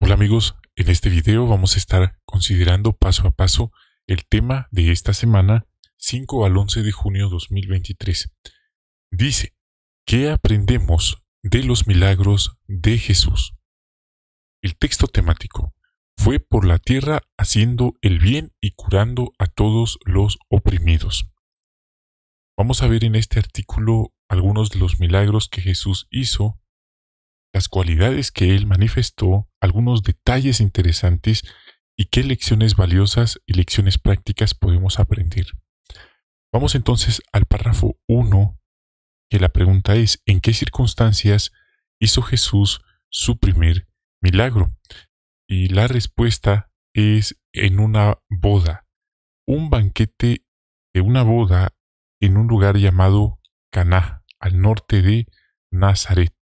Hola amigos, en este video vamos a estar considerando paso a paso el tema de esta semana 5 al 11 de junio 2023. Dice, ¿qué aprendemos de los milagros de Jesús? El texto temático fue por la tierra haciendo el bien y curando a todos los oprimidos. Vamos a ver en este artículo algunos de los milagros que Jesús hizo las cualidades que él manifestó, algunos detalles interesantes y qué lecciones valiosas y lecciones prácticas podemos aprender. Vamos entonces al párrafo 1, que la pregunta es, ¿en qué circunstancias hizo Jesús su primer milagro? Y la respuesta es en una boda, un banquete de una boda en un lugar llamado Caná, al norte de Nazaret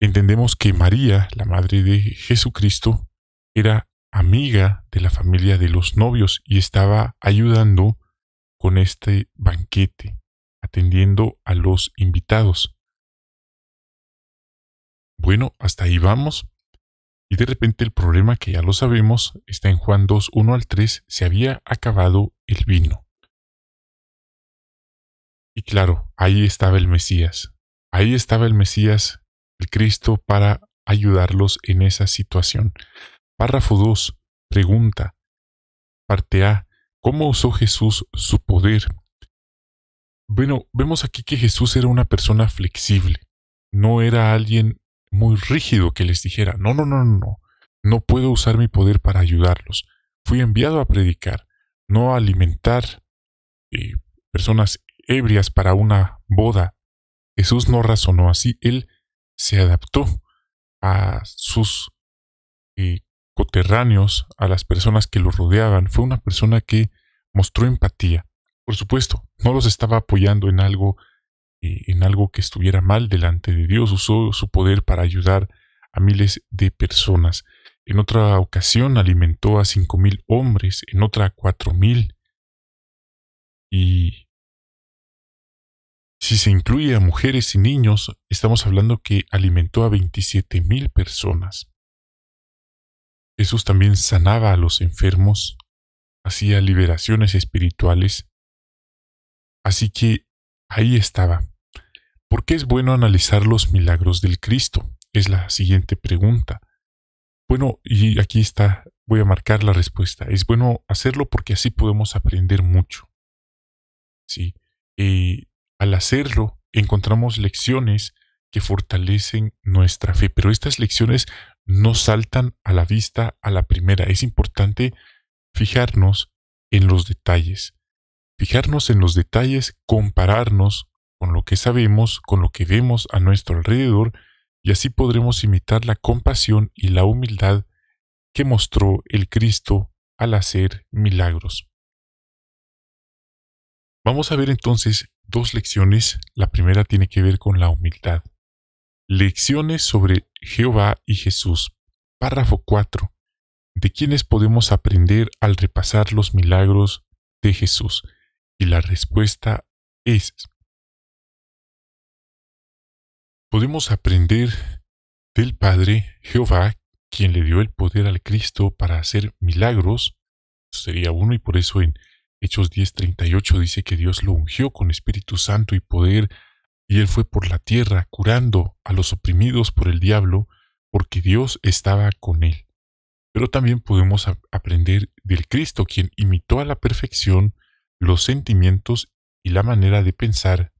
entendemos que María, la madre de Jesucristo, era amiga de la familia de los novios y estaba ayudando con este banquete, atendiendo a los invitados. Bueno, hasta ahí vamos. Y de repente el problema que ya lo sabemos está en Juan 2, 1 al 3, se había acabado el vino. Y claro, ahí estaba el Mesías. Ahí estaba el Mesías el Cristo para ayudarlos en esa situación. Párrafo 2. Pregunta. Parte A. ¿Cómo usó Jesús su poder? Bueno, vemos aquí que Jesús era una persona flexible. No era alguien muy rígido que les dijera, no, no, no, no, no puedo usar mi poder para ayudarlos. Fui enviado a predicar, no a alimentar eh, personas ebrias para una boda. Jesús no razonó así, él se adaptó a sus eh, coterráneos, a las personas que lo rodeaban. Fue una persona que mostró empatía. Por supuesto, no los estaba apoyando en algo, eh, en algo que estuviera mal delante de Dios. Usó su poder para ayudar a miles de personas. En otra ocasión alimentó a cinco mil hombres, en otra cuatro mil. Y si se incluye a mujeres y niños, estamos hablando que alimentó a 27.000 personas. Jesús también sanaba a los enfermos, hacía liberaciones espirituales. Así que ahí estaba. ¿Por qué es bueno analizar los milagros del Cristo? Es la siguiente pregunta. Bueno, y aquí está, voy a marcar la respuesta. Es bueno hacerlo porque así podemos aprender mucho. Sí. Eh, al hacerlo, encontramos lecciones que fortalecen nuestra fe, pero estas lecciones no saltan a la vista a la primera. Es importante fijarnos en los detalles. Fijarnos en los detalles, compararnos con lo que sabemos, con lo que vemos a nuestro alrededor, y así podremos imitar la compasión y la humildad que mostró el Cristo al hacer milagros. Vamos a ver entonces dos lecciones. La primera tiene que ver con la humildad. Lecciones sobre Jehová y Jesús. Párrafo 4. De quiénes podemos aprender al repasar los milagros de Jesús. Y la respuesta es... Podemos aprender del Padre Jehová, quien le dio el poder al Cristo para hacer milagros. Sería uno y por eso en Hechos 10:38 dice que Dios lo ungió con Espíritu Santo y poder, y él fue por la tierra curando a los oprimidos por el diablo, porque Dios estaba con él. Pero también podemos aprender del Cristo, quien imitó a la perfección los sentimientos y la manera de pensar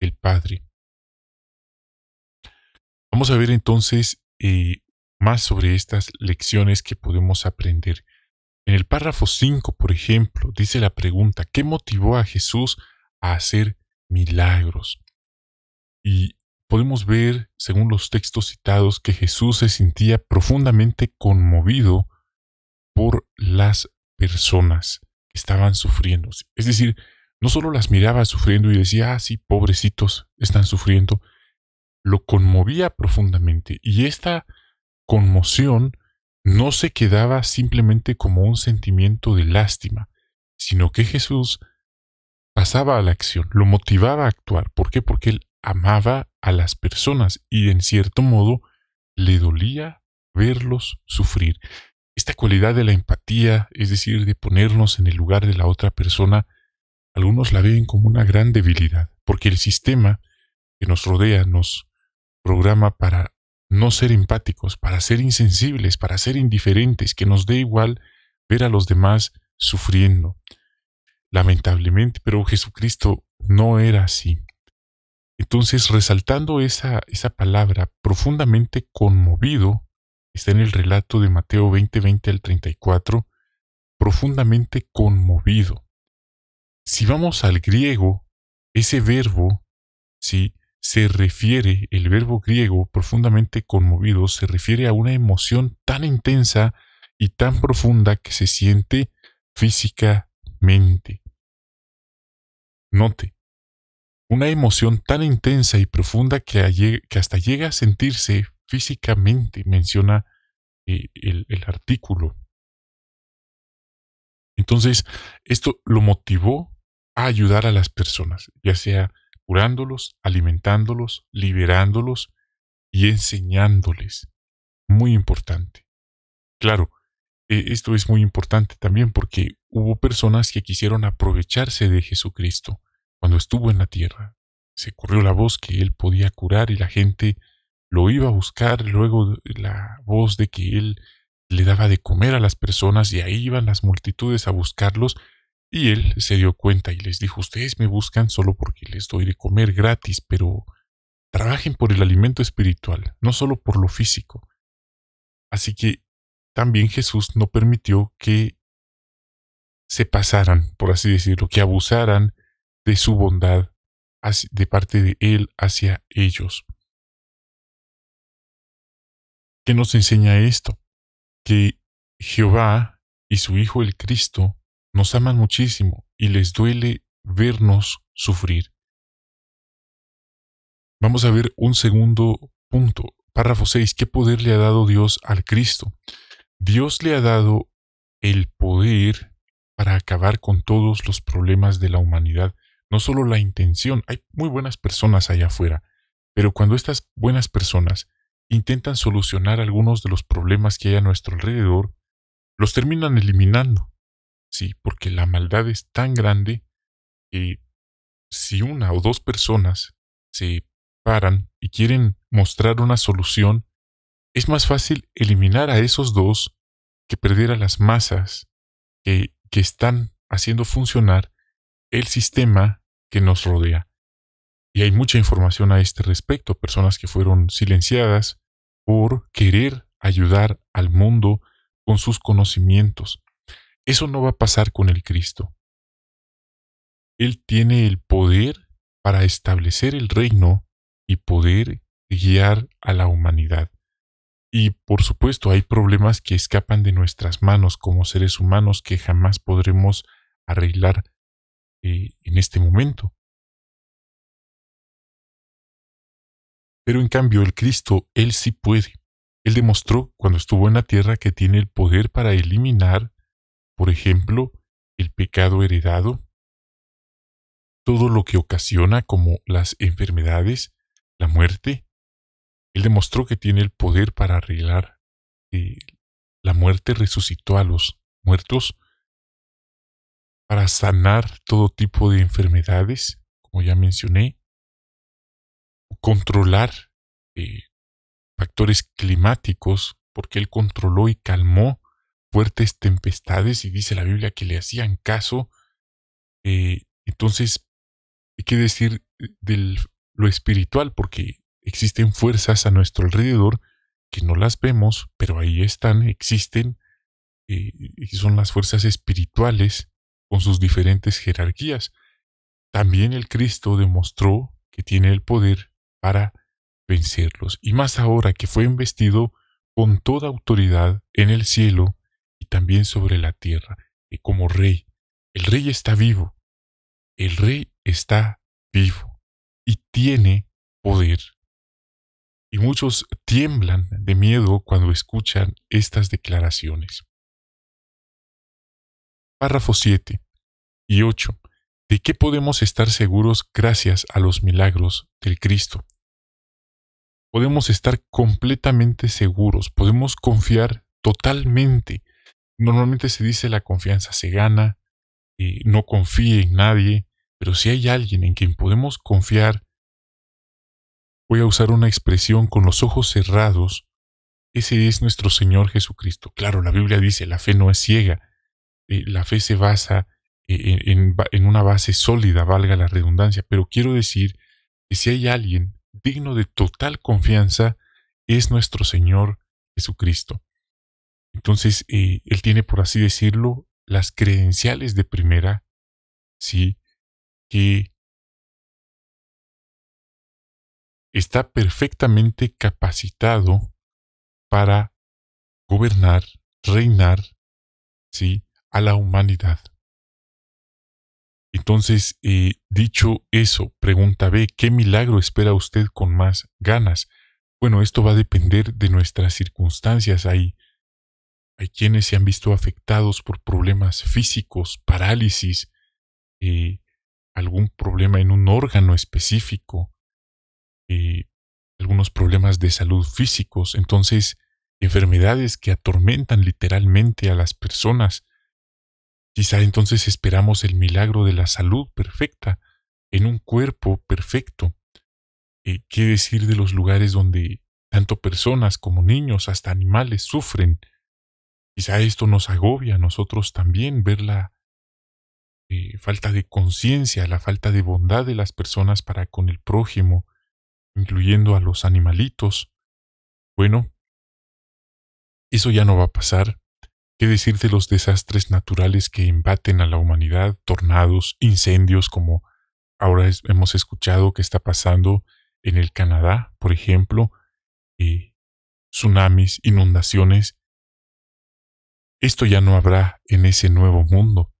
el Padre. Vamos a ver entonces eh, más sobre estas lecciones que podemos aprender. En el párrafo 5, por ejemplo, dice la pregunta, ¿qué motivó a Jesús a hacer milagros? Y podemos ver, según los textos citados, que Jesús se sentía profundamente conmovido por las personas que estaban sufriendo. Es decir, no solo las miraba sufriendo y decía, ah, sí, pobrecitos, están sufriendo, lo conmovía profundamente. Y esta conmoción no se quedaba simplemente como un sentimiento de lástima, sino que Jesús pasaba a la acción, lo motivaba a actuar. ¿Por qué? Porque él amaba a las personas y en cierto modo le dolía verlos sufrir. Esta cualidad de la empatía, es decir, de ponernos en el lugar de la otra persona, algunos la ven como una gran debilidad, porque el sistema que nos rodea nos programa para no ser empáticos, para ser insensibles, para ser indiferentes, que nos dé igual ver a los demás sufriendo. Lamentablemente, pero Jesucristo no era así. Entonces, resaltando esa, esa palabra, profundamente conmovido, está en el relato de Mateo 20, 20 al 34, profundamente conmovido. Si vamos al griego, ese verbo, ¿sí? se refiere, el verbo griego profundamente conmovido, se refiere a una emoción tan intensa y tan profunda que se siente físicamente. Note, una emoción tan intensa y profunda que, hasta llega a sentirse físicamente, menciona eh, el artículo. Entonces, esto lo motivó a ayudar a las personas, ya sea curándolos, alimentándolos, liberándolos y enseñándoles. Muy importante. Claro, e, esto es muy importante también porque hubo personas que quisieron aprovecharse de Jesucristo cuando estuvo en la tierra. Se corrió la voz que él podía curar y la gente lo iba a buscar, luego la voz de que él le daba de comer a las personas y ahí iban las multitudes a buscarlos y él se dio cuenta y les dijo, ustedes me buscan solo porque les doy de comer gratis, pero trabajen por el alimento espiritual, no solo por lo físico. Así que también Jesús no permitió que se pasaran, por así decirlo, que abusaran de su bondad de parte de Él hacia ellos. ¿Qué nos enseña esto? Que Jehová y su Hijo el Cristo nos aman muchísimo y les duele vernos sufrir. Vamos a ver un segundo punto. Párrafo 6. ¿Qué poder le ha dado Dios al Cristo? Dios le ha dado el poder para acabar con todos los problemas de la humanidad, no solo la intención. Hay muy buenas personas allá afuera, pero cuando estas buenas personas intentan solucionar algunos de los problemas que hay a nuestro alrededor, los terminan eliminando. Sí, porque la maldad es tan grande que si una o dos personas se paran y quieren mostrar una solución, es más fácil eliminar a esos dos que perder a las masas que, que están haciendo funcionar el sistema que nos rodea. Y hay mucha información a este respecto, personas que fueron silenciadas por querer ayudar al mundo con sus conocimientos, eso no va a pasar con el Cristo. Él tiene el poder para establecer el reino y poder guiar a la humanidad. Y por supuesto hay problemas que escapan de nuestras manos como seres humanos que jamás podremos arreglar eh, en este momento. Pero en cambio el Cristo, Él sí puede. Él demostró cuando estuvo en la tierra que tiene el poder para eliminar por ejemplo, el pecado heredado, todo lo que ocasiona como las enfermedades, la muerte. Él demostró que tiene el poder para arreglar. Eh, la muerte resucitó a los muertos para sanar todo tipo de enfermedades, como ya mencioné, controlar eh, factores climáticos, porque él controló y calmó fuertes tempestades y dice la Biblia que le hacían caso. Eh, entonces, hay que decir eh, de lo espiritual, porque existen fuerzas a nuestro alrededor que no las vemos, pero ahí están, existen, eh, y son las fuerzas espirituales con sus diferentes jerarquías. También el Cristo demostró que tiene el poder para vencerlos, y más ahora que fue investido con toda autoridad en el cielo también sobre la tierra, y como rey. El rey está vivo. El rey está vivo y tiene poder. Y muchos tiemblan de miedo cuando escuchan estas declaraciones. Párrafo 7 y 8. ¿De qué podemos estar seguros gracias a los milagros del Cristo? Podemos estar completamente seguros, podemos confiar totalmente Normalmente se dice la confianza se gana, y no confíe en nadie, pero si hay alguien en quien podemos confiar, voy a usar una expresión con los ojos cerrados, ese es nuestro Señor Jesucristo. Claro, la Biblia dice, la fe no es ciega, eh, la fe se basa eh, en una base sólida, valga la redundancia, pero quiero decir que si hay alguien digno de total confianza, es nuestro Señor Jesucristo. Entonces, eh, él tiene, por así decirlo, las credenciales de primera, ¿sí? Que está perfectamente capacitado para gobernar, reinar, ¿sí? A la humanidad. Entonces, eh, dicho eso, pregunta B, ¿qué milagro espera usted con más ganas? Bueno, esto va a depender de nuestras circunstancias ahí. Hay quienes se han visto afectados por problemas físicos, parálisis, eh, algún problema en un órgano específico, eh, algunos problemas de salud físicos, entonces enfermedades que atormentan literalmente a las personas. Quizá entonces esperamos el milagro de la salud perfecta en un cuerpo perfecto. Eh, ¿Qué decir de los lugares donde tanto personas como niños hasta animales sufren? Quizá esto nos agobia a nosotros también ver la eh, falta de conciencia, la falta de bondad de las personas para con el prójimo, incluyendo a los animalitos. Bueno, eso ya no va a pasar. ¿Qué decir de los desastres naturales que embaten a la humanidad? Tornados, incendios, como ahora hemos escuchado que está pasando en el Canadá, por ejemplo, eh, tsunamis, inundaciones, esto ya no habrá en ese nuevo mundo.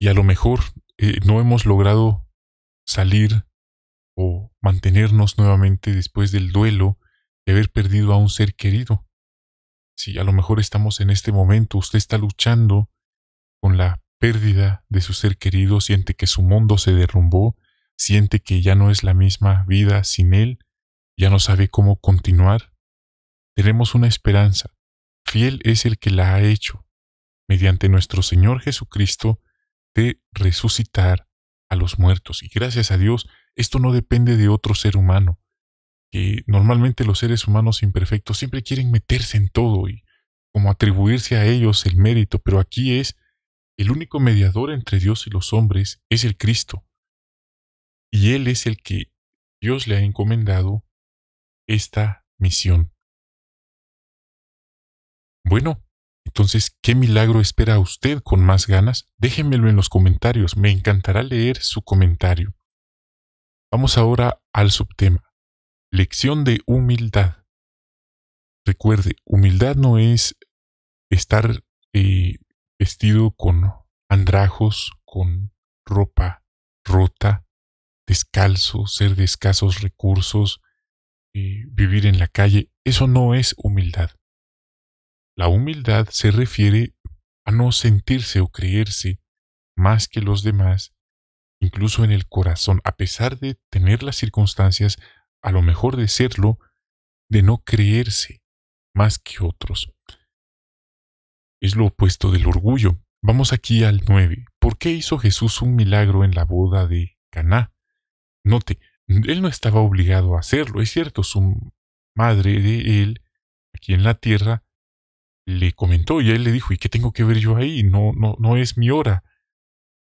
Y a lo mejor eh, no hemos logrado salir o mantenernos nuevamente después del duelo de haber perdido a un ser querido. Si a lo mejor estamos en este momento, usted está luchando con la pérdida de su ser querido, siente que su mundo se derrumbó, siente que ya no es la misma vida sin él, ya no sabe cómo continuar. Tenemos una esperanza, Fiel es el que la ha hecho, mediante nuestro Señor Jesucristo, de resucitar a los muertos. Y gracias a Dios, esto no depende de otro ser humano, que normalmente los seres humanos imperfectos siempre quieren meterse en todo y como atribuirse a ellos el mérito, pero aquí es el único mediador entre Dios y los hombres es el Cristo. Y Él es el que Dios le ha encomendado esta misión. Bueno, entonces, ¿qué milagro espera usted con más ganas? Déjenmelo en los comentarios, me encantará leer su comentario. Vamos ahora al subtema. Lección de humildad. Recuerde, humildad no es estar eh, vestido con andrajos, con ropa rota, descalzo, ser de escasos recursos, eh, vivir en la calle. Eso no es humildad. La humildad se refiere a no sentirse o creerse más que los demás, incluso en el corazón, a pesar de tener las circunstancias, a lo mejor de serlo, de no creerse más que otros. Es lo opuesto del orgullo. Vamos aquí al 9. ¿Por qué hizo Jesús un milagro en la boda de Caná? Note, él no estaba obligado a hacerlo. Es cierto, su madre de él, aquí en la tierra, le comentó y él le dijo, ¿y qué tengo que ver yo ahí? No, no, no es mi hora.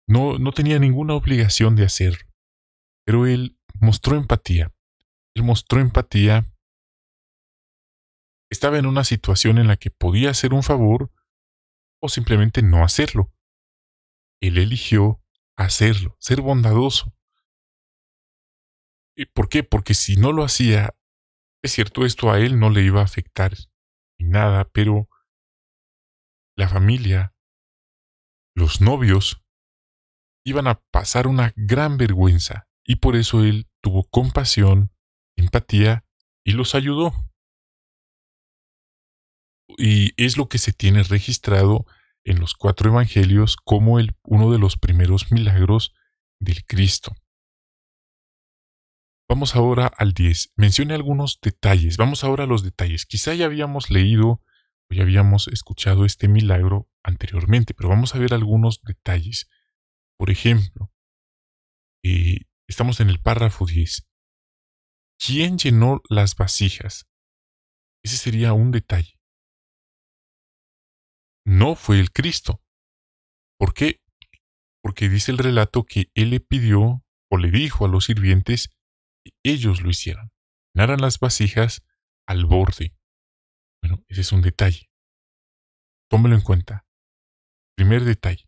No, no tenía ninguna obligación de hacerlo. Pero él mostró empatía. Él mostró empatía. Estaba en una situación en la que podía hacer un favor o simplemente no hacerlo. Él eligió hacerlo, ser bondadoso. ¿Y ¿Por qué? Porque si no lo hacía, es cierto, esto a él no le iba a afectar ni nada, pero la familia, los novios, iban a pasar una gran vergüenza y por eso él tuvo compasión, empatía y los ayudó. Y es lo que se tiene registrado en los cuatro evangelios como uno de los primeros milagros del Cristo. Vamos ahora al 10. Mencione algunos detalles. Vamos ahora a los detalles. Quizá ya habíamos leído ya habíamos escuchado este milagro anteriormente, pero vamos a ver algunos detalles. Por ejemplo, eh, estamos en el párrafo 10. ¿Quién llenó las vasijas? Ese sería un detalle. No fue el Cristo. ¿Por qué? Porque dice el relato que él le pidió o le dijo a los sirvientes que ellos lo hicieran. Llenaran las vasijas al borde. Bueno, ese es un detalle. Tómelo en cuenta. Primer detalle.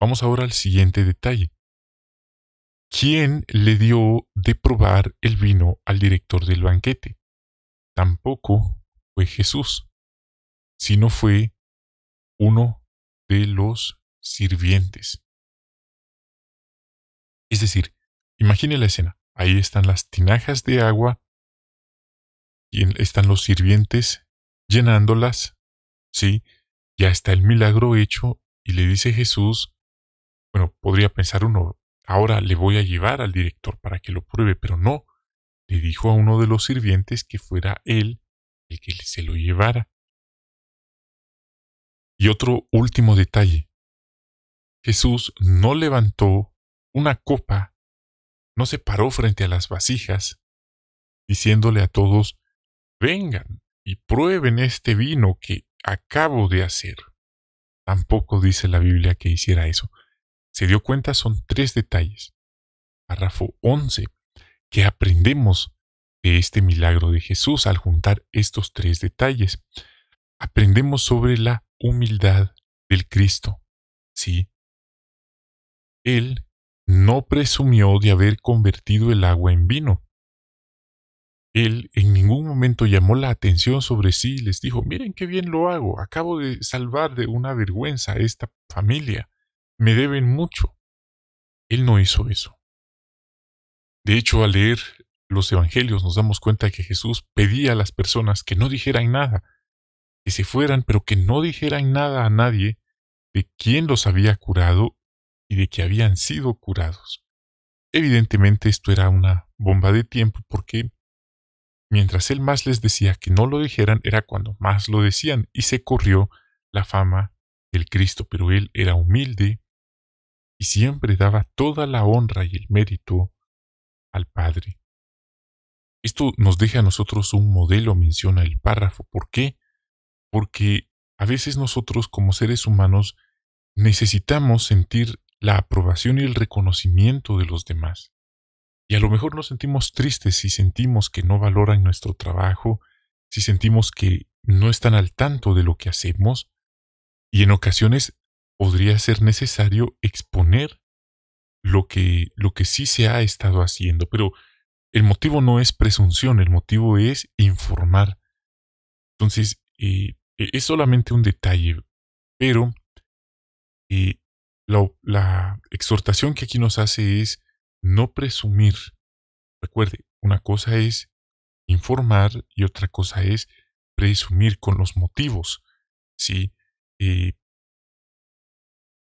Vamos ahora al siguiente detalle. ¿Quién le dio de probar el vino al director del banquete? Tampoco fue Jesús, sino fue uno de los sirvientes. Es decir, imagine la escena. Ahí están las tinajas de agua y están los sirvientes llenándolas, ¿sí? Ya está el milagro hecho y le dice Jesús, bueno, podría pensar uno, ahora le voy a llevar al director para que lo pruebe, pero no, le dijo a uno de los sirvientes que fuera él el que se lo llevara. Y otro último detalle, Jesús no levantó una copa, no se paró frente a las vasijas, diciéndole a todos, vengan, y prueben este vino que acabo de hacer. Tampoco dice la Biblia que hiciera eso. Se dio cuenta, son tres detalles. Párrafo 11. que aprendemos de este milagro de Jesús al juntar estos tres detalles? Aprendemos sobre la humildad del Cristo. Sí. Él no presumió de haber convertido el agua en vino, él en ningún momento llamó la atención sobre sí y les dijo, miren qué bien lo hago, acabo de salvar de una vergüenza a esta familia, me deben mucho. Él no hizo eso. De hecho, al leer los evangelios nos damos cuenta que Jesús pedía a las personas que no dijeran nada, que se fueran, pero que no dijeran nada a nadie de quién los había curado y de que habían sido curados. Evidentemente esto era una bomba de tiempo porque Mientras él más les decía que no lo dijeran era cuando más lo decían y se corrió la fama del Cristo, pero él era humilde y siempre daba toda la honra y el mérito al Padre. Esto nos deja a nosotros un modelo, menciona el párrafo. ¿Por qué? Porque a veces nosotros como seres humanos necesitamos sentir la aprobación y el reconocimiento de los demás. Y a lo mejor nos sentimos tristes si sentimos que no valoran nuestro trabajo, si sentimos que no están al tanto de lo que hacemos, y en ocasiones podría ser necesario exponer lo que, lo que sí se ha estado haciendo, pero el motivo no es presunción, el motivo es informar. Entonces, eh, e, es solamente un detalle, pero eh, la exhortación que aquí nos hace es no presumir. Recuerde, una cosa es informar y otra cosa es presumir con los motivos. ¿sí? Eh,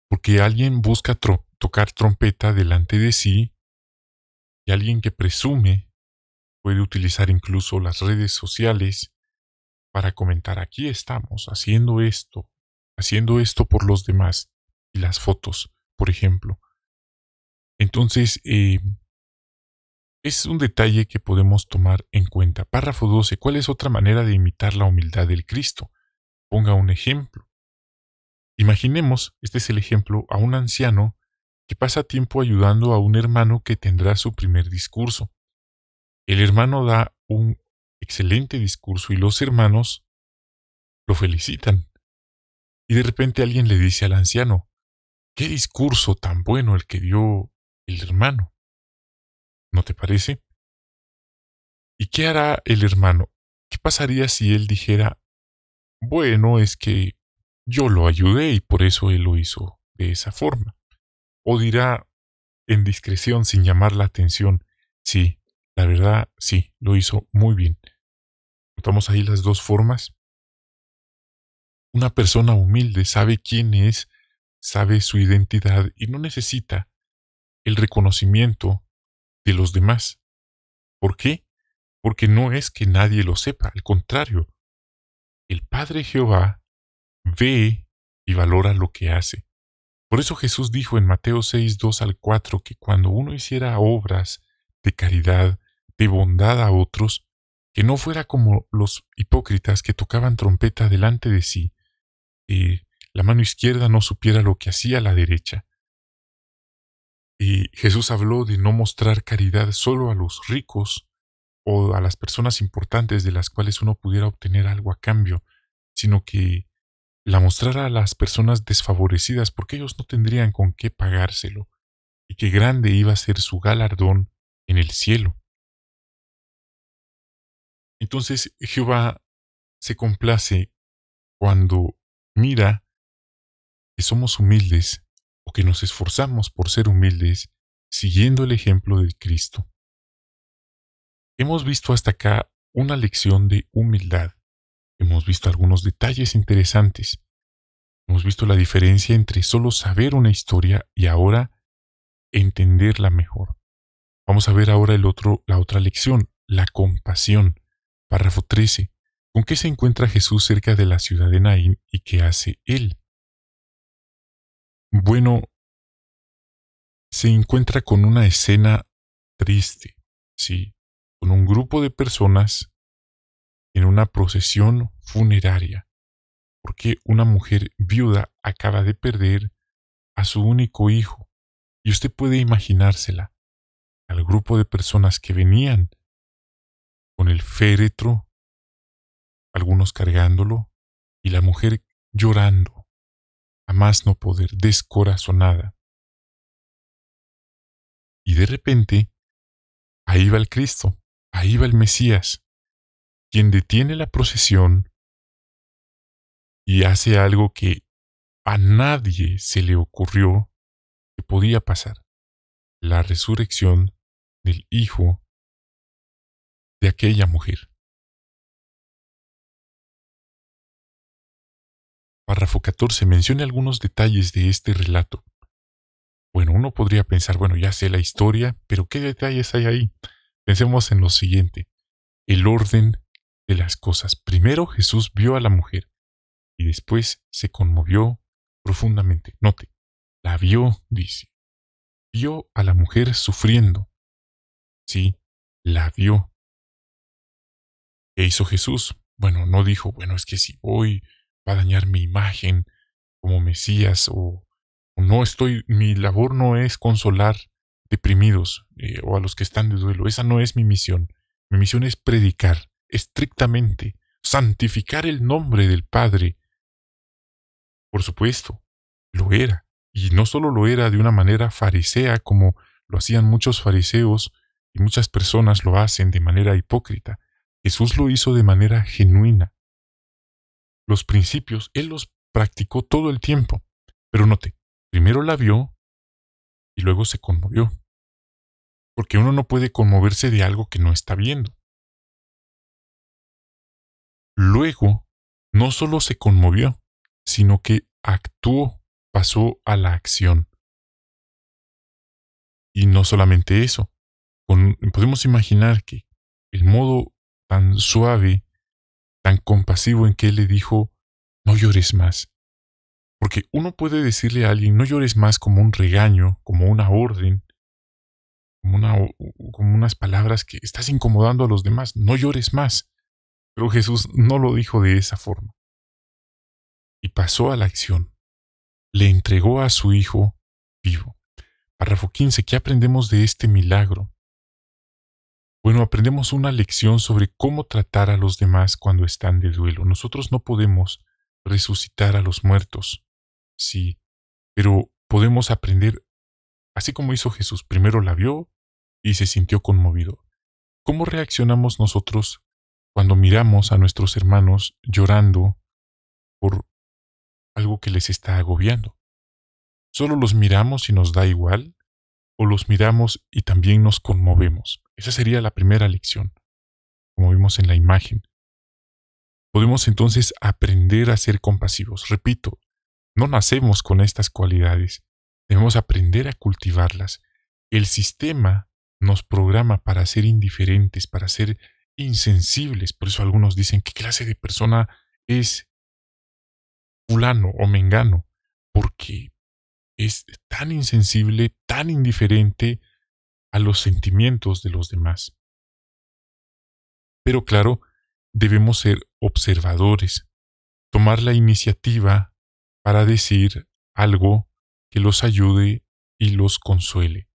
porque alguien busca tocar trompeta delante de sí y alguien que presume puede utilizar incluso las redes sociales para comentar aquí estamos haciendo esto, haciendo esto por los demás y las fotos, por ejemplo. Entonces, eh, es un detalle que podemos tomar en cuenta. Párrafo 12. ¿Cuál es otra manera de imitar la humildad del Cristo? Ponga un ejemplo. Imaginemos, este es el ejemplo, a un anciano que pasa tiempo ayudando a un hermano que tendrá su primer discurso. El hermano da un excelente discurso y los hermanos lo felicitan. Y de repente alguien le dice al anciano, ¿qué discurso tan bueno el que dio hermano. ¿No te parece? ¿Y qué hará el hermano? ¿Qué pasaría si él dijera, bueno, es que yo lo ayudé y por eso él lo hizo de esa forma? O dirá, en discreción, sin llamar la atención, sí, la verdad, sí, lo hizo muy bien. Notamos ahí las dos formas. Una persona humilde sabe quién es, sabe su identidad y no necesita el reconocimiento de los demás. ¿Por qué? Porque no es que nadie lo sepa, al contrario, el Padre Jehová ve y valora lo que hace. Por eso Jesús dijo en Mateo 6, 2 al 4 que cuando uno hiciera obras de caridad, de bondad a otros, que no fuera como los hipócritas que tocaban trompeta delante de sí, y la mano izquierda no supiera lo que hacía la derecha, Jesús habló de no mostrar caridad solo a los ricos o a las personas importantes de las cuales uno pudiera obtener algo a cambio, sino que la mostrara a las personas desfavorecidas porque ellos no tendrían con qué pagárselo, y qué grande iba a ser su galardón en el cielo. Entonces Jehová se complace cuando mira que somos humildes o que nos esforzamos por ser humildes siguiendo el ejemplo de Cristo. Hemos visto hasta acá una lección de humildad. Hemos visto algunos detalles interesantes. Hemos visto la diferencia entre solo saber una historia y ahora entenderla mejor. Vamos a ver ahora el otro, la otra lección, la compasión. Párrafo 13. ¿Con qué se encuentra Jesús cerca de la ciudad de Naín y qué hace él? Bueno, se encuentra con una escena triste, ¿sí? Con un grupo de personas en una procesión funeraria, porque una mujer viuda acaba de perder a su único hijo, y usted puede imaginársela, al grupo de personas que venían con el féretro, algunos cargándolo, y la mujer llorando a más no poder, descorazonada. Y de repente, ahí va el Cristo, ahí va el Mesías, quien detiene la procesión y hace algo que a nadie se le ocurrió que podía pasar, la resurrección del Hijo de aquella mujer. párrafo 14 Mencione algunos detalles de este relato. Bueno, uno podría pensar, bueno, ya sé la historia, pero ¿qué detalles hay ahí? Pensemos en lo siguiente, el orden de las cosas. Primero Jesús vio a la mujer y después se conmovió profundamente. Note, la vio, dice. Vio a la mujer sufriendo. Sí, la vio. ¿Qué hizo Jesús? Bueno, no dijo, bueno, es que si voy va a dañar mi imagen como Mesías o, no estoy, mi labor no es consolar deprimidos eh, o a los que están de duelo, esa no es mi misión. Mi misión es predicar estrictamente, santificar el nombre del Padre. Por supuesto, lo era, y no solo lo era de una manera farisea como lo hacían muchos fariseos y muchas personas lo hacen de manera hipócrita. Jesús lo hizo de manera genuina, los principios, él los practicó todo el tiempo. Pero note, primero la vio y luego se conmovió. Porque uno no puede conmoverse de algo que no está viendo. Luego, no solo se conmovió, sino que actuó, pasó a la acción. Y no solamente eso, podemos imaginar que el modo tan suave tan compasivo en que él le dijo, no llores más. Porque uno puede decirle a alguien, no llores más como un regaño, como una orden, como, unas palabras que estás incomodando a los demás, no llores más. Pero Jesús no lo dijo de esa forma. Y pasó a la acción. Le entregó a su hijo vivo. Párrafo 15. ¿Qué aprendemos de este milagro? Bueno, aprendemos una lección sobre cómo tratar a los demás cuando están de duelo. Nosotros no podemos resucitar a los muertos, sí, pero podemos aprender, así como hizo Jesús, primero la vio y se sintió conmovido. ¿Cómo reaccionamos nosotros cuando miramos a nuestros hermanos llorando por algo que les está agobiando? ¿Solo los miramos y nos da igual? ¿O los miramos y también nos conmovemos? Esa sería la primera lección, como vimos en la imagen. Podemos entonces aprender a ser compasivos. Repito, no nacemos con estas cualidades, debemos aprender a cultivarlas. El sistema nos programa para ser indiferentes, para ser insensibles. Por eso algunos dicen, ¿qué clase de persona es fulano o mengano? Porque es tan insensible, tan indiferente, a los sentimientos de los demás. Pero claro, debemos ser observadores, tomar la iniciativa para decir algo que los ayude y los consuele.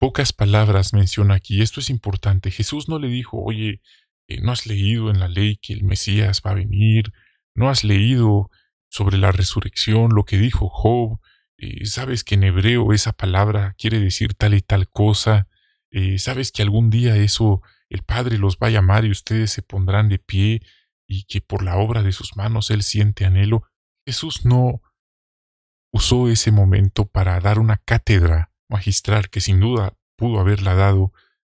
Pocas palabras menciona aquí, esto es importante. Jesús no le dijo, oye, eh, no has leído en la ley que el Mesías va a venir, no has leído sobre la resurrección, lo que dijo Job, eh, sabes que en hebreo esa palabra quiere decir tal y tal cosa, eh, sabes que algún día eso el Padre los va a llamar y ustedes se pondrán de pie y que por la obra de sus manos Él siente anhelo. Jesús no usó ese momento para dar una cátedra magistral que sin duda pudo haberla dado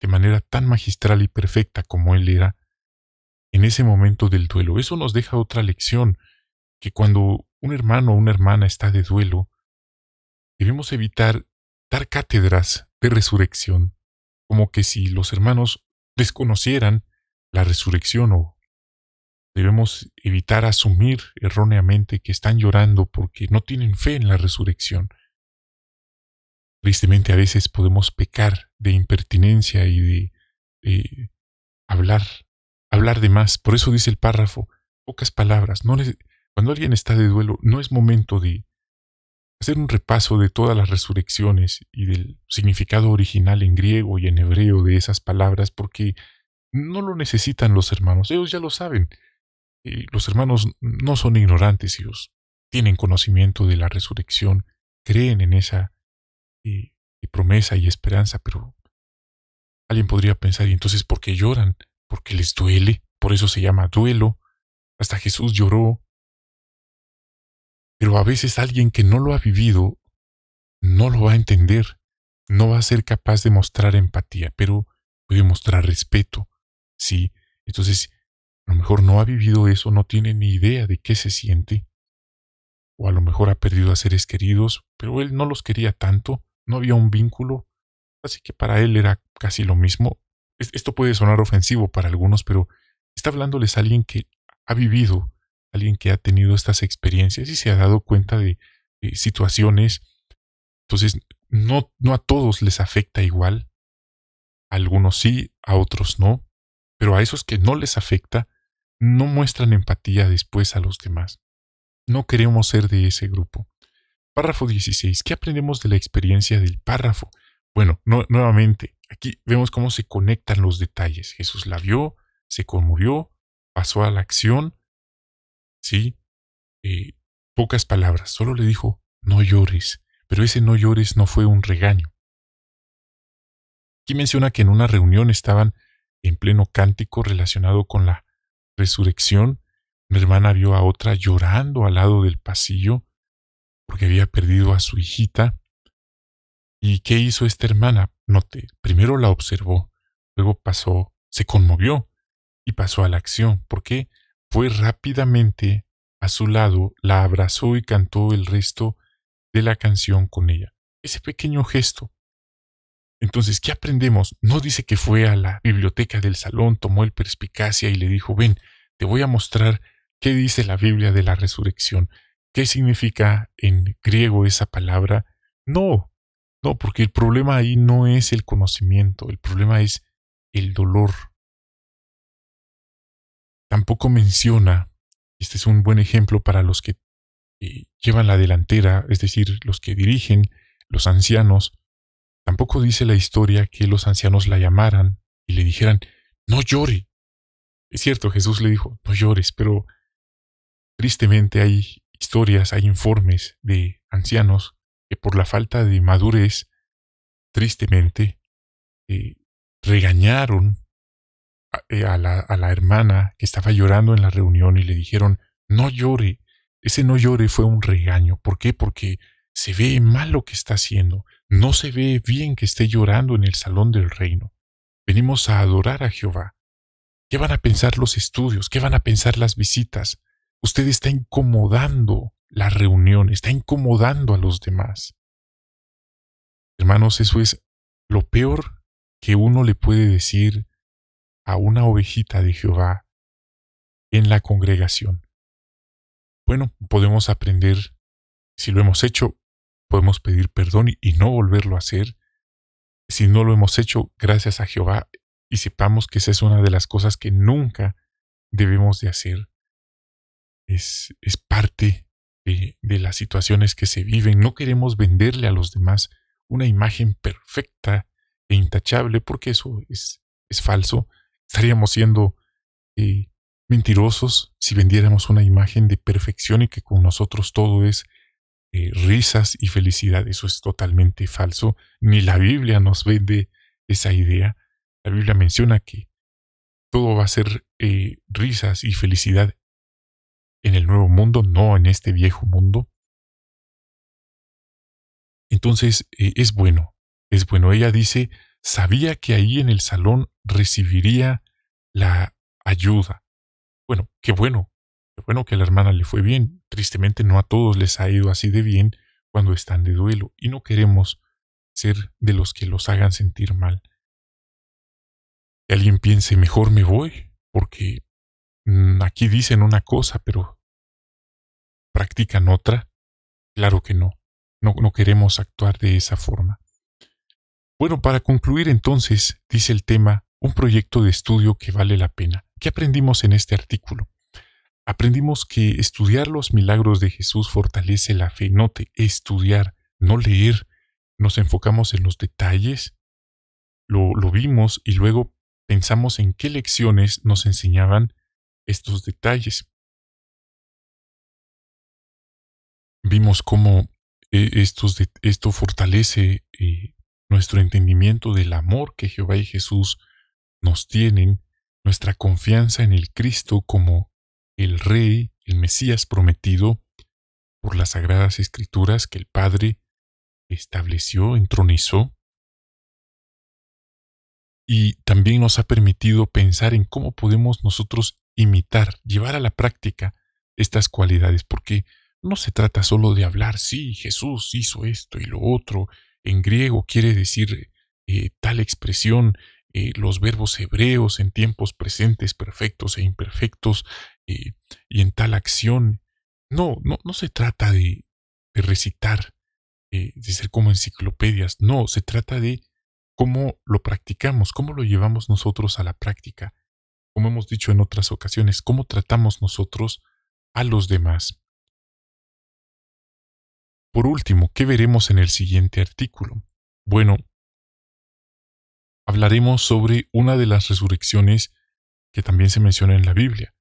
de manera tan magistral y perfecta como Él era en ese momento del duelo. Eso nos deja otra lección, que cuando un hermano o una hermana está de duelo, debemos evitar dar cátedras de resurrección, como que si los hermanos desconocieran la resurrección o debemos evitar asumir erróneamente que están llorando porque no tienen fe en la resurrección. Tristemente a veces podemos pecar de impertinencia y de, hablar, hablar de más. Por eso dice el párrafo, pocas palabras. No cuando alguien está de duelo, no es momento de, hacer un repaso de todas las resurrecciones y del significado original en griego y en hebreo de esas palabras porque no lo necesitan los hermanos, ellos ya lo saben. Eh, los hermanos no son ignorantes, ellos tienen conocimiento de la resurrección, creen en esa eh, eh, promesa y esperanza, pero alguien podría pensar, ¿y entonces por qué lloran? Porque les duele, por eso se llama duelo. Hasta Jesús lloró, pero a veces alguien que no lo ha vivido no lo va a entender, no va a ser capaz de mostrar empatía, pero puede mostrar respeto, ¿sí? Entonces, a lo mejor no ha vivido eso, no tiene ni idea de qué se siente, o a lo mejor ha perdido a seres queridos, pero él no los quería tanto, no había un vínculo, así que para él era casi lo mismo. Esto puede sonar ofensivo para algunos, pero está hablándoles a alguien que ha vivido alguien que ha tenido estas experiencias y se ha dado cuenta de, eh, situaciones. Entonces, no, no a todos les afecta igual. A algunos sí, a otros no. Pero a esos que no les afecta, no muestran empatía después a los demás. No queremos ser de ese grupo. Párrafo 16. ¿Qué aprendemos de la experiencia del párrafo? Bueno, nuevamente, aquí vemos cómo se conectan los detalles. Jesús la vio, se conmovió, pasó a la acción, ¿sí? Eh, pocas palabras, solo le dijo, no llores, pero ese no llores no fue un regaño. Aquí menciona que en una reunión estaban en pleno cántico relacionado con la resurrección. Mi hermana vio a otra llorando al lado del pasillo porque había perdido a su hijita. ¿Y qué hizo esta hermana? Note, primero la observó, luego pasó, se conmovió y pasó a la acción. ¿Por qué? Fue rápidamente a su lado, la abrazó y cantó el resto de la canción con ella. Ese pequeño gesto. Entonces, ¿qué aprendemos? No dice que fue a la biblioteca del salón, tomó el perspicacia y le dijo, ven, te voy a mostrar qué dice la Biblia de la resurrección, qué significa en griego esa palabra. No, no, porque el problema ahí no es el conocimiento, el problema es el dolor, Tampoco menciona, este es un buen ejemplo para los que eh, llevan la delantera, es decir, los que dirigen, los ancianos, tampoco dice la historia que los ancianos la llamaran y le dijeran, no llore. Es cierto, Jesús le dijo, no llores, pero tristemente hay historias, hay informes de ancianos que por la falta de madurez, tristemente, eh, regañaron eh, a la, hermana que estaba llorando en la reunión y le dijeron, no llore. Ese no llore fue un regaño. ¿Por qué? Porque se ve mal lo que está haciendo. No se ve bien que esté llorando en el salón del reino. Venimos a adorar a Jehová. ¿Qué van a pensar los estudios? ¿Qué van a pensar las visitas? Usted está incomodando la reunión, está incomodando a los demás. Hermanos, eso es lo peor que uno le puede decir a una ovejita de Jehová en la congregación. Bueno, podemos aprender, si lo hemos hecho, podemos pedir perdón y no volverlo a hacer. Si no lo hemos hecho, gracias a Jehová, y sepamos que esa es una de las cosas que nunca debemos de hacer. Es, es parte de, de las situaciones que se viven. No queremos venderle a los demás una imagen perfecta e intachable, porque eso es, es falso. Estaríamos siendo eh, mentirosos si vendiéramos una imagen de perfección y que con nosotros todo es eh, risas y felicidad. Eso es totalmente falso. Ni la Biblia nos vende esa idea. La Biblia menciona que todo va a ser eh, risas y felicidad en el nuevo mundo, no en este viejo mundo. Entonces es bueno, es bueno. Ella dice, sabía que ahí en el salón recibiría la ayuda. Bueno, qué bueno, qué bueno que a la hermana le fue bien. Tristemente no a todos les ha ido así de bien cuando están de duelo y no queremos ser de los que los hagan sentir mal. Que alguien piense, mejor me voy, porque mm, aquí dicen una cosa, pero practican otra. Claro que No, no queremos actuar de esa forma. Bueno, para concluir entonces, dice el tema, un proyecto de estudio que vale la pena. ¿Qué aprendimos en este artículo? Aprendimos que estudiar los milagros de Jesús fortalece la fe. Note, estudiar, no leer. Nos enfocamos en los detalles. Lo, vimos y luego pensamos en qué lecciones nos enseñaban estos detalles. Vimos cómo eh, esto fortalece eh, nuestro entendimiento del amor que Jehová y Jesús nos tienen, nuestra confianza en el Cristo como el Rey, el Mesías prometido, por las sagradas escrituras que el Padre estableció, entronizó, y también nos ha permitido pensar en cómo podemos nosotros imitar, llevar a la práctica estas cualidades, porque no se trata solo de hablar, sí, Jesús hizo esto y lo otro, en griego quiere decir eh, tal expresión, eh, los verbos hebreos en tiempos presentes perfectos e imperfectos eh, y en tal acción. No, no, se trata de, de recitar, de ser como enciclopedias, no, se trata de cómo lo practicamos, cómo lo llevamos nosotros a la práctica, como hemos dicho en otras ocasiones, cómo tratamos nosotros a los demás. Por último, ¿qué veremos en el siguiente artículo? Bueno, hablaremos sobre una de las resurrecciones que también se menciona en la Biblia,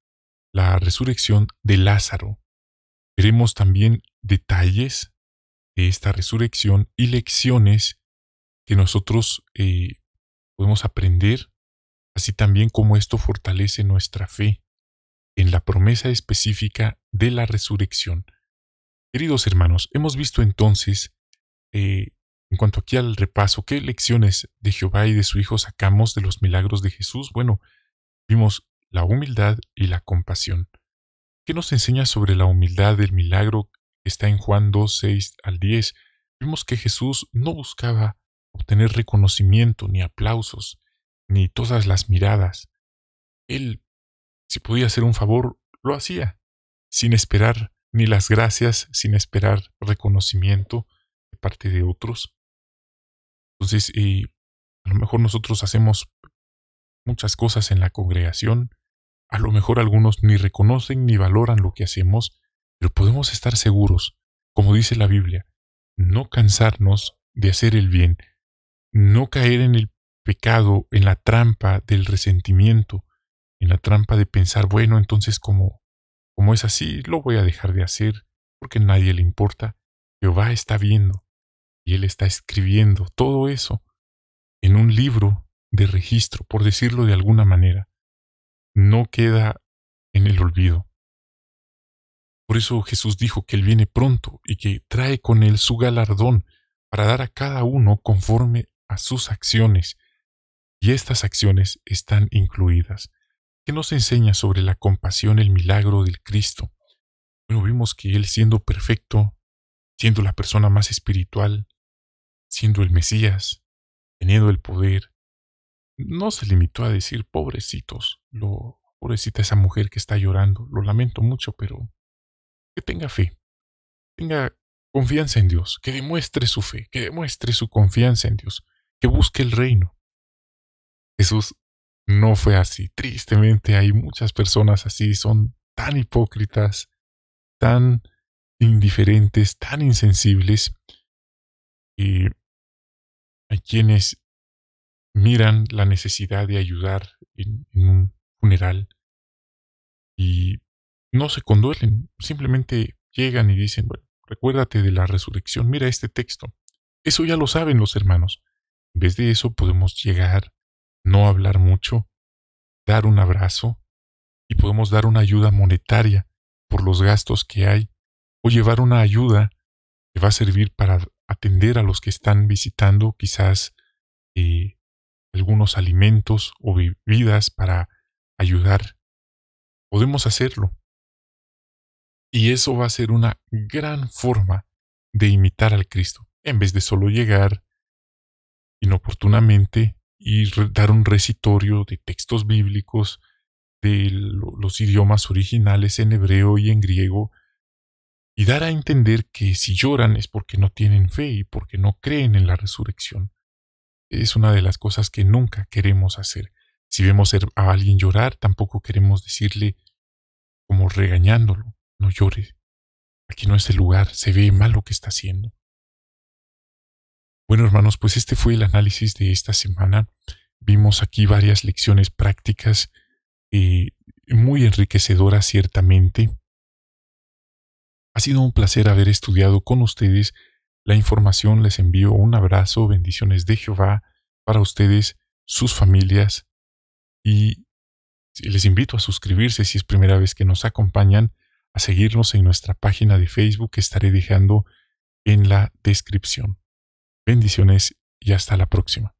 la resurrección de Lázaro. Veremos también detalles de esta resurrección y lecciones que nosotros eh, podemos aprender, así también como esto fortalece nuestra fe en la promesa específica de la resurrección. Queridos hermanos, hemos visto entonces, eh, en cuanto aquí al repaso, qué lecciones de Jehová y de su Hijo sacamos de los milagros de Jesús. Bueno, vimos la humildad y la compasión. ¿Qué nos enseña sobre la humildad del milagro que está en Juan 2, 6 al 10? Vimos que Jesús no buscaba obtener reconocimiento, ni aplausos, ni todas las miradas. Él, si podía hacer un favor, lo hacía, sin esperar ni las gracias sin esperar reconocimiento de parte de otros. Entonces, a lo mejor nosotros hacemos muchas cosas en la congregación, a lo mejor algunos ni reconocen ni valoran lo que hacemos, pero podemos estar seguros, como dice la Biblia, no cansarnos de hacer el bien, no caer en el pecado, en la trampa del resentimiento, en la trampa de pensar, bueno, entonces como como es así, lo voy a dejar de hacer, porque nadie le importa. Jehová está viendo, y Él está escribiendo todo eso en un libro de registro, por decirlo de alguna manera. No queda en el olvido. Por eso Jesús dijo que Él viene pronto y que trae con Él su galardón para dar a cada uno conforme a sus acciones. Y estas acciones están incluidas. ¿Qué nos enseña sobre la compasión, el milagro del Cristo? Bueno, vimos que Él siendo perfecto, siendo la persona más espiritual, siendo el Mesías, teniendo el poder, no se limitó a decir, pobrecitos, lo, pobrecita esa mujer que está llorando, lo lamento mucho, pero que tenga fe, tenga confianza en Dios, que demuestre su fe, que demuestre su confianza en Dios, que busque el reino. Jesús no fue así. Tristemente hay muchas personas así, son tan hipócritas, tan indiferentes, tan insensibles. Y hay quienes miran la necesidad de ayudar en, un funeral y no se conduelen, simplemente llegan y dicen, bueno, recuérdate de la resurrección, mira este texto. Eso ya lo saben los hermanos. En vez de eso podemos llegar no hablar mucho, dar un abrazo y podemos dar una ayuda monetaria por los gastos que hay o llevar una ayuda que va a servir para atender a los que están visitando quizás eh, algunos alimentos o bebidas para ayudar. Podemos hacerlo. Y eso va a ser una gran forma de imitar al Cristo, en vez de solo llegar inoportunamente y dar un recitorio de textos bíblicos de los idiomas originales en hebreo y en griego, y dar a entender que si lloran es porque no tienen fe y porque no creen en la resurrección. Es una de las cosas que nunca queremos hacer. Si vemos a alguien llorar, tampoco queremos decirle como regañándolo, no llores. Aquí no es el lugar, se ve mal lo que está haciendo. Bueno, hermanos, pues este fue el análisis de esta semana. Vimos aquí varias lecciones prácticas eh, muy enriquecedoras, ciertamente. Ha sido un placer haber estudiado con ustedes la información. Les envío un abrazo, bendiciones de Jehová para ustedes, sus familias y les invito a suscribirse si es primera vez que nos acompañan, a seguirnos en nuestra página de Facebook que estaré dejando en la descripción. Bendiciones y hasta la próxima.